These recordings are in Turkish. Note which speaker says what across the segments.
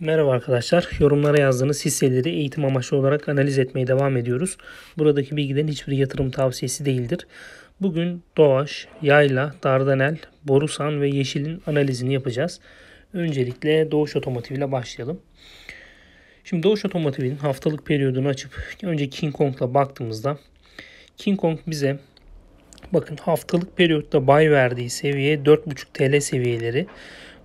Speaker 1: Merhaba arkadaşlar. Yorumlara yazdığınız hisseleri eğitim amaçlı olarak analiz etmeye devam ediyoruz. Buradaki bilgiden hiçbir yatırım tavsiyesi değildir. Bugün Doğaş, Yayla, Dardanel, Borusan ve Yeşil'in analizini yapacağız. Öncelikle Doğuş Otomotiv ile başlayalım. Şimdi Doğuş Otomotiv'in haftalık periyodunu açıp önce King Kong'la baktığımızda King Kong bize bakın haftalık periyotta bay verdiği seviye 4.5 TL seviyeleri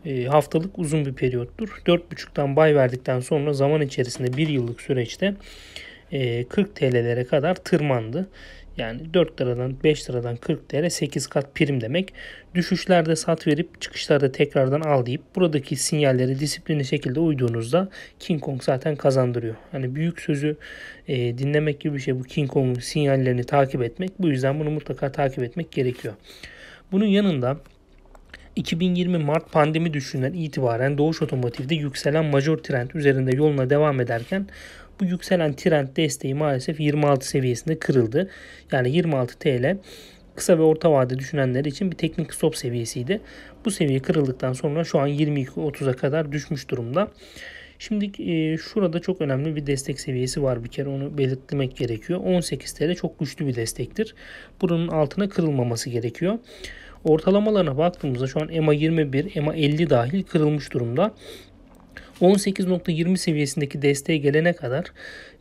Speaker 1: ee, haftalık uzun bir periyottur. 4.5'tan bay verdikten sonra zaman içerisinde bir yıllık süreçte 40 e, TL'lere kadar tırmandı. Yani 4 liradan 5 liradan 40 TL 8 kat prim demek. Düşüşlerde sat verip çıkışlarda tekrardan al deyip buradaki sinyalleri disiplinli şekilde uyduğunuzda King Kong zaten kazandırıyor. Hani büyük sözü e, dinlemek gibi bir şey bu King Kong sinyallerini takip etmek. Bu yüzden bunu mutlaka takip etmek gerekiyor. Bunun yanında 2020 Mart pandemi düşüşünden itibaren Doğuş Otomotiv'de yükselen major trend üzerinde yoluna devam ederken bu yükselen trend desteği maalesef 26 seviyesinde kırıldı. Yani 26 TL kısa ve orta vade düşünenler için bir teknik stop seviyesiydi. Bu seviye kırıldıktan sonra şu an 22-30'a kadar düşmüş durumda. Şimdi e, şurada çok önemli bir destek seviyesi var bir kere onu belirtmek gerekiyor. 18 TL çok güçlü bir destektir. Bunun altına kırılmaması gerekiyor. Ortalamalarına baktığımızda şu an EMA 21, EMA 50 dahil kırılmış durumda. 18.20 seviyesindeki desteğe gelene kadar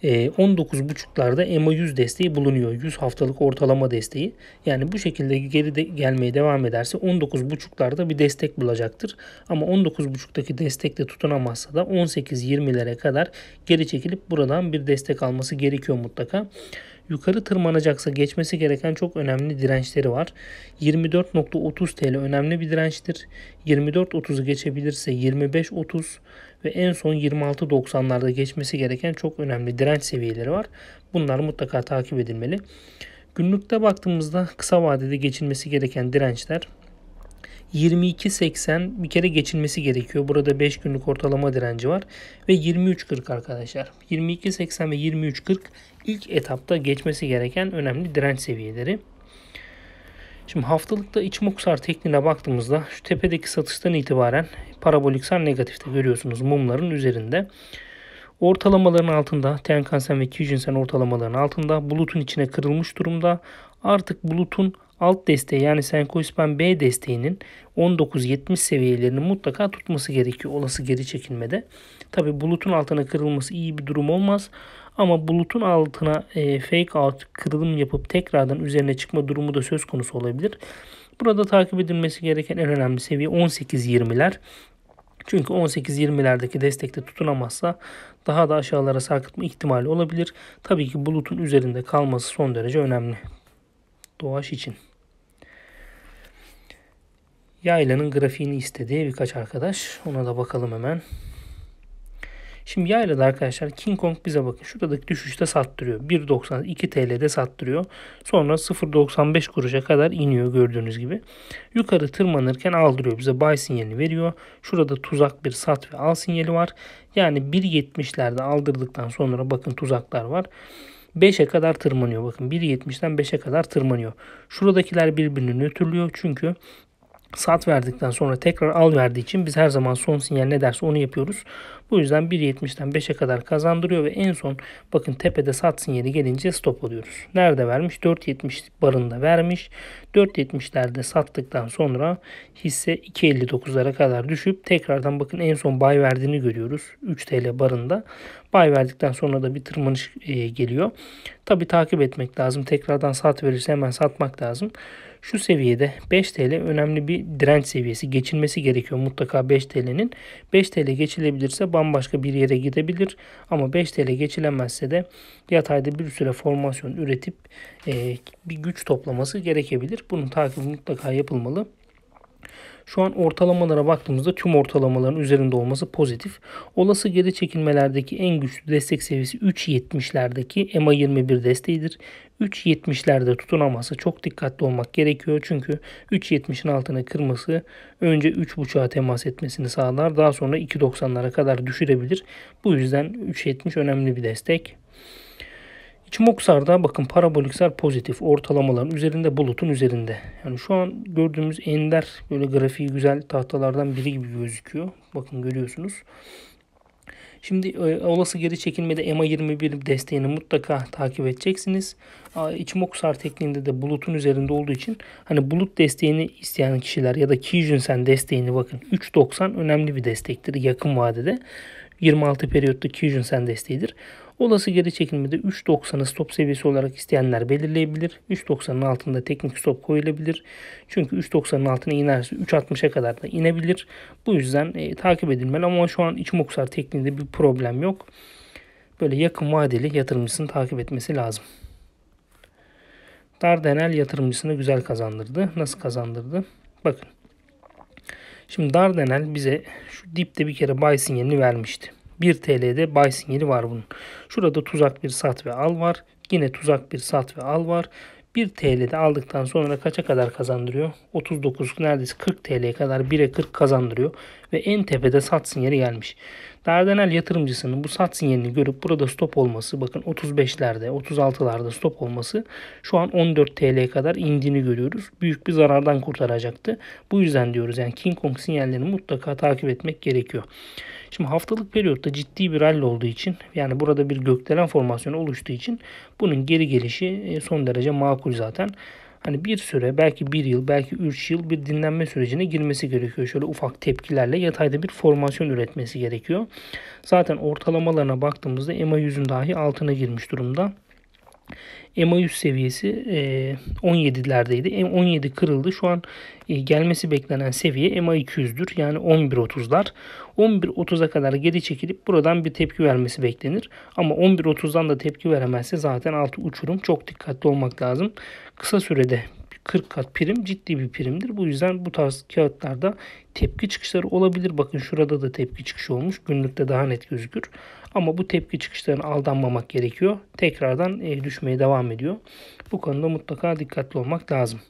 Speaker 1: 19.5'larda EMA 100 desteği bulunuyor. 100 haftalık ortalama desteği. Yani bu şekilde geri de gelmeye devam ederse 19.5'larda bir destek bulacaktır. Ama 19.5'taki destekte de tutunamazsa da 18.20'lere kadar geri çekilip buradan bir destek alması gerekiyor mutlaka yukarı tırmanacaksa geçmesi gereken çok önemli dirençleri var. 24.30 TL önemli bir dirençtir. 24.30'u geçebilirse 25.30 ve en son 26.90'larda geçmesi gereken çok önemli direnç seviyeleri var. Bunlar mutlaka takip edilmeli. Günlükte baktığımızda kısa vadede geçilmesi gereken dirençler 22.80 bir kere geçilmesi gerekiyor. Burada 5 günlük ortalama direnci var. Ve 23.40 arkadaşlar. 22.80 ve 23.40 ilk etapta geçmesi gereken önemli direnç seviyeleri. Şimdi haftalıkta iç muksar tekniğine baktığımızda şu tepedeki satıştan itibaren parabolik sar negatifte görüyorsunuz mumların üzerinde. Ortalamaların altında Tenkan-sen ve Sen ortalamaların altında bulutun içine kırılmış durumda. Artık bulutun alt desteği yani Senkoispan B desteğinin 1970 seviyelerini mutlaka tutması gerekiyor olası geri çekilmede. Tabi bulutun altına kırılması iyi bir durum olmaz. Ama bulutun altına e, fake out kırılım yapıp tekrardan üzerine çıkma durumu da söz konusu olabilir. Burada takip edilmesi gereken en önemli seviye 18-20'ler. Çünkü 18-20'lerdeki destekte tutunamazsa daha da aşağılara sarkıtma ihtimali olabilir. Tabii ki bulutun üzerinde kalması son derece önemli. doğaş için. Yaylanın grafiğini istedi birkaç arkadaş. Ona da bakalım hemen. Şimdi yaylada arkadaşlar King Kong bize bakın. Şuradaki düşüşte sattırıyor. 1.92 TL'de sattırıyor. Sonra 0.95 kuruşa kadar iniyor gördüğünüz gibi. Yukarı tırmanırken aldırıyor. Bize buy sinyali veriyor. Şurada tuzak bir sat ve al sinyali var. Yani 1.70'lerde aldırdıktan sonra bakın tuzaklar var. 5'e kadar tırmanıyor. Bakın 1.70'den 5'e kadar tırmanıyor. Şuradakiler birbirini nötrlüyor. Çünkü sat verdikten sonra tekrar al verdiği için biz her zaman son sinyal ne derse onu yapıyoruz. Bu yüzden 1.70'den 5'e kadar kazandırıyor ve en son bakın tepede sat sinyali gelince stop alıyoruz. Nerede vermiş? 4.70 barında vermiş. 4.70'lerde sattıktan sonra hisse 2.59'lara kadar düşüp tekrardan bakın en son buy verdiğini görüyoruz. 3 TL barında. Bay verdikten sonra da bir tırmanış e, geliyor. Tabi takip etmek lazım. Tekrardan sat verirse hemen satmak lazım. Şu seviyede 5 TL önemli bir direnç seviyesi. Geçilmesi gerekiyor mutlaka 5 TL'nin. 5 TL geçilebilirse bambaşka bir yere gidebilir. Ama 5 TL geçilemezse de yatayda bir süre formasyon üretip e, bir güç toplaması gerekebilir. Bunun takibi mutlaka yapılmalı. Şu an ortalamalara baktığımızda tüm ortalamaların üzerinde olması pozitif. Olası geri çekilmelerdeki en güçlü destek seviyesi 3.70'lerdeki EMA 21 desteğidir. 3.70'lerde tutunaması çok dikkatli olmak gerekiyor. Çünkü 3.70'in altına kırması önce 3.5'a temas etmesini sağlar. Daha sonra 2.90'lara kadar düşürebilir. Bu yüzden 3.70 önemli bir destek. Çimoksar'da bakın parabolikser pozitif ortalamaların üzerinde bulutun üzerinde. Yani şu an gördüğümüz ender böyle grafiği güzel tahtalardan biri gibi gözüküyor. Bakın görüyorsunuz. Şimdi e, olası geri çekilmede EMA 21 desteğini mutlaka takip edeceksiniz. İçimoksar tekniğinde de bulutun üzerinde olduğu için hani bulut desteğini isteyen kişiler ya da Kijunsen desteğini bakın 3.90 önemli bir destektir yakın vadede. 26 periyotlu Kijunsen desteğidir. Olası geri çekilmede 3.90'ı stop seviyesi olarak isteyenler belirleyebilir. 3.90'ın altında teknik stop koyulabilir. Çünkü 3.90'ın altına inerse 3.60'a kadar da inebilir. Bu yüzden e, takip edilmeli ama şu an iç moksar tekniğinde bir problem yok. Böyle yakın vadeli yatırımcısını takip etmesi lazım. Dardanel yatırımcısını güzel kazandırdı. Nasıl kazandırdı? Bakın. Şimdi Dardanel bize şu dipte bir kere buy sinyalini vermişti. 1 TL'de buy sinyali var bunun. Şurada tuzak bir sat ve al var. Yine tuzak bir sat ve al var. 1 TL'de aldıktan sonra kaça kadar kazandırıyor? 39 neredeyse 40 TL'ye kadar 1'e 40 kazandırıyor. Ve en tepede sat sinyali gelmiş. Dardanel yatırımcısının bu sat sinyalini görüp burada stop olması bakın 35'lerde 36'larda stop olması şu an 14 TL'ye kadar indiğini görüyoruz. Büyük bir zarardan kurtaracaktı. Bu yüzden diyoruz yani King Kong sinyallerini mutlaka takip etmek gerekiyor. Şimdi haftalık periyotta ciddi bir rally olduğu için yani burada bir gökdelen formasyonu oluştuğu için bunun geri gelişi e, son derece makul zaten. Hani bir süre belki bir yıl belki üç yıl bir dinlenme sürecine girmesi gerekiyor. Şöyle ufak tepkilerle yatayda bir formasyon üretmesi gerekiyor. Zaten ortalamalarına baktığımızda EMA yüzün dahi altına girmiş durumda. EMA 100 seviyesi e, 17'lerdeydi. 17 kırıldı. Şu an e, gelmesi beklenen seviye MA200'dür. Yani 11.30'lar. 11.30'a kadar geri çekilip buradan bir tepki vermesi beklenir. Ama 11.30'dan da tepki veremezse zaten altı uçurum. Çok dikkatli olmak lazım. Kısa sürede 40 kat prim ciddi bir primdir. Bu yüzden bu tarz kağıtlarda tepki çıkışları olabilir. Bakın şurada da tepki çıkışı olmuş. Günlükte daha net gözükür. Ama bu tepki çıkışlarına aldanmamak gerekiyor. Tekrardan e, düşmeye devam ediyor. Bu konuda mutlaka dikkatli olmak lazım.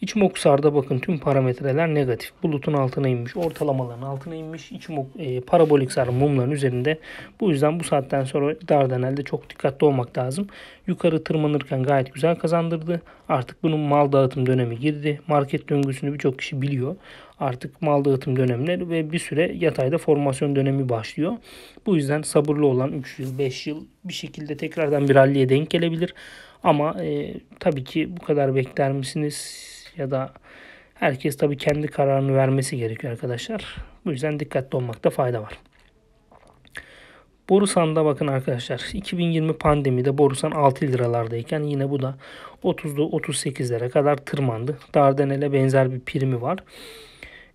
Speaker 1: İç moksarda bakın tüm parametreler negatif. Bulutun altına inmiş. Ortalamaların altına inmiş. İç mok, e, parabolik sarı mumların üzerinde. Bu yüzden bu saatten sonra Dardanel'de çok dikkatli olmak lazım. Yukarı tırmanırken gayet güzel kazandırdı. Artık bunun mal dağıtım dönemi girdi. Market döngüsünü birçok kişi biliyor. Artık mal dağıtım dönemleri ve bir süre yatayda formasyon dönemi başlıyor. Bu yüzden sabırlı olan 3 yıl 5 yıl bir şekilde tekrardan bir ralliye denk gelebilir. Ama e, tabii ki bu kadar bekler misiniz? ya da herkes tabii kendi kararını vermesi gerekiyor arkadaşlar. Bu yüzden dikkatli olmakta fayda var. Borusan'da bakın arkadaşlar 2020 pandemide Borusan 6 liralardayken yine bu da 30'da 38 38'lere kadar tırmandı. Dardanel'e benzer bir primi var.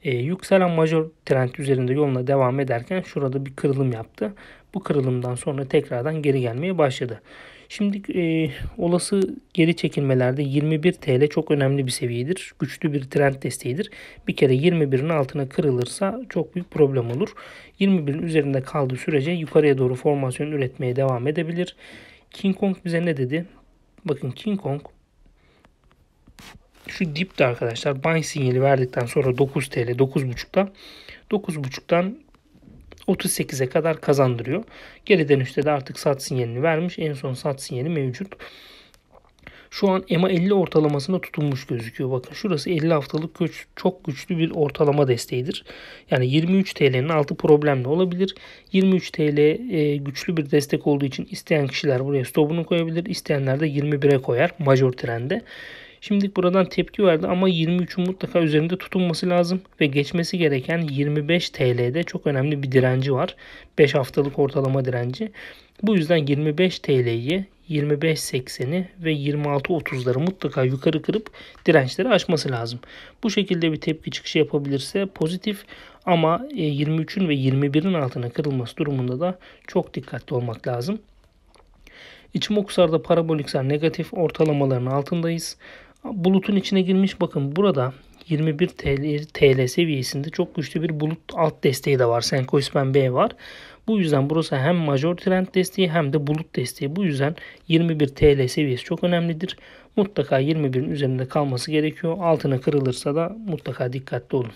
Speaker 1: Ee, yükselen major trend üzerinde yoluna devam ederken şurada bir kırılım yaptı. Bu kırılımdan sonra tekrardan geri gelmeye başladı. Şimdi e, olası geri çekilmelerde 21 TL çok önemli bir seviyedir. Güçlü bir trend desteğidir. Bir kere 21'in altına kırılırsa çok büyük problem olur. 21'in üzerinde kaldığı sürece yukarıya doğru formasyon üretmeye devam edebilir. King Kong bize ne dedi? Bakın King Kong şu dipte arkadaşlar buy sinyali verdikten sonra 9 TL 9.5'ta 9.5'tan 38'e kadar kazandırıyor. Geri dönüşte de artık sat sinyalini vermiş. En son sat sinyali mevcut. Şu an EMA 50 ortalamasında tutunmuş gözüküyor. Bakın şurası 50 haftalık güç, çok güçlü bir ortalama desteğidir. Yani 23 TL'nin altı problemli olabilir. 23 TL e, güçlü bir destek olduğu için isteyen kişiler buraya stopunu koyabilir. İsteyenler de 21'e koyar major trende. Şimdilik buradan tepki verdi ama 23'ün mutlaka üzerinde tutunması lazım ve geçmesi gereken 25 TL'de çok önemli bir direnci var. 5 haftalık ortalama direnci. Bu yüzden 25 TL'yi 25.80'i ve 26.30'ları mutlaka yukarı kırıp dirençleri aşması lazım. Bu şekilde bir tepki çıkışı yapabilirse pozitif ama 23'ün e, ve 21'in altına kırılması durumunda da çok dikkatli olmak lazım. İçim okusarda parabolik negatif ortalamaların altındayız. Bulutun içine girmiş bakın burada 21 TL, TL seviyesinde çok güçlü bir bulut alt desteği de var. Senko İsmen B var. Bu yüzden burası hem major trend desteği hem de bulut desteği. Bu yüzden 21 TL seviyesi çok önemlidir. Mutlaka 21'in üzerinde kalması gerekiyor. Altına kırılırsa da mutlaka dikkatli olun.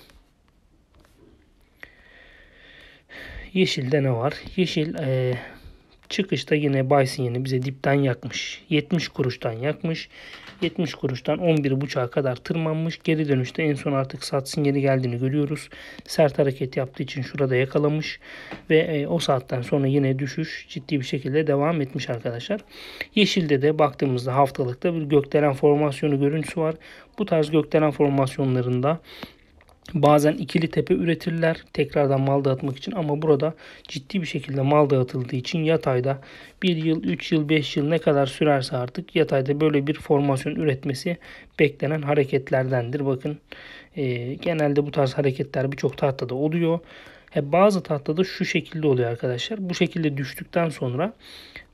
Speaker 1: Yeşilde ne var? Yeşil e, Çıkışta yine Bison yeni bize dipten yakmış. 70 kuruştan yakmış. 70 kuruştan 11.5'a kadar tırmanmış. Geri dönüşte en son artık sat sinyali geldiğini görüyoruz. Sert hareket yaptığı için şurada yakalamış. Ve e, o saatten sonra yine düşüş ciddi bir şekilde devam etmiş arkadaşlar. Yeşilde de baktığımızda haftalıkta bir gökdelen formasyonu görüntüsü var. Bu tarz gökdelen formasyonlarında Bazen ikili tepe üretirler tekrardan mal dağıtmak için ama burada ciddi bir şekilde mal dağıtıldığı için yatayda 1 yıl, 3 yıl, 5 yıl ne kadar sürerse artık yatayda böyle bir formasyon üretmesi beklenen hareketlerdendir. Bakın e, genelde bu tarz hareketler birçok tahtada oluyor. He, bazı tahtada şu şekilde oluyor arkadaşlar. Bu şekilde düştükten sonra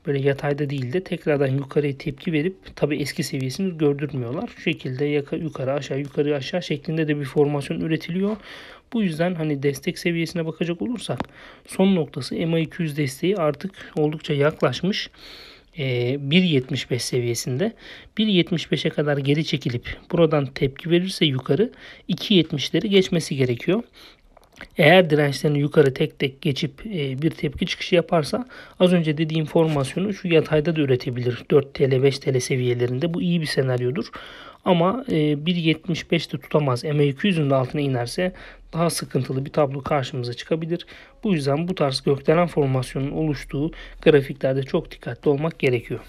Speaker 1: böyle yatayda değil de tekrardan yukarıya tepki verip tabi eski seviyesini gördürmüyorlar. Şu şekilde yaka, yukarı aşağı yukarı aşağı şeklinde de bir formasyon üretiliyor. Bu yüzden hani destek seviyesine bakacak olursak son noktası EMA 200 desteği artık oldukça yaklaşmış. 1.75 e, seviyesinde 1.75'e kadar geri çekilip buradan tepki verirse yukarı 2.70'leri geçmesi gerekiyor. Eğer dirençlerini yukarı tek tek geçip e, bir tepki çıkışı yaparsa az önce dediğim formasyonu şu yatayda da üretebilir. 4 TL 5 TL seviyelerinde bu iyi bir senaryodur. Ama e, 1.75'te tutamaz. m 200ün e de altına inerse daha sıkıntılı bir tablo karşımıza çıkabilir. Bu yüzden bu tarz gökdelen formasyonun oluştuğu grafiklerde çok dikkatli olmak gerekiyor.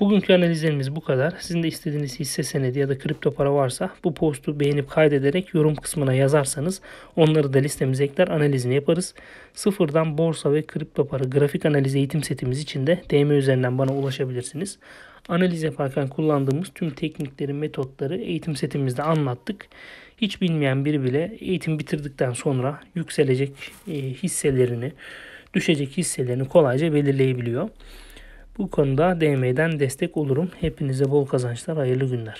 Speaker 1: Bugünkü analizlerimiz bu kadar. Sizin de istediğiniz hisse senedi ya da kripto para varsa bu postu beğenip kaydederek yorum kısmına yazarsanız onları da listemize ekler analizini yaparız. Sıfırdan borsa ve kripto para grafik analizi eğitim setimiz için de DM üzerinden bana ulaşabilirsiniz. Analiz yaparken kullandığımız tüm teknikleri, metotları eğitim setimizde anlattık. Hiç bilmeyen biri bile eğitim bitirdikten sonra yükselecek e, hisselerini, düşecek hisselerini kolayca belirleyebiliyor. Bu konuda DM'den destek olurum. Hepinize bol kazançlar, hayırlı günler.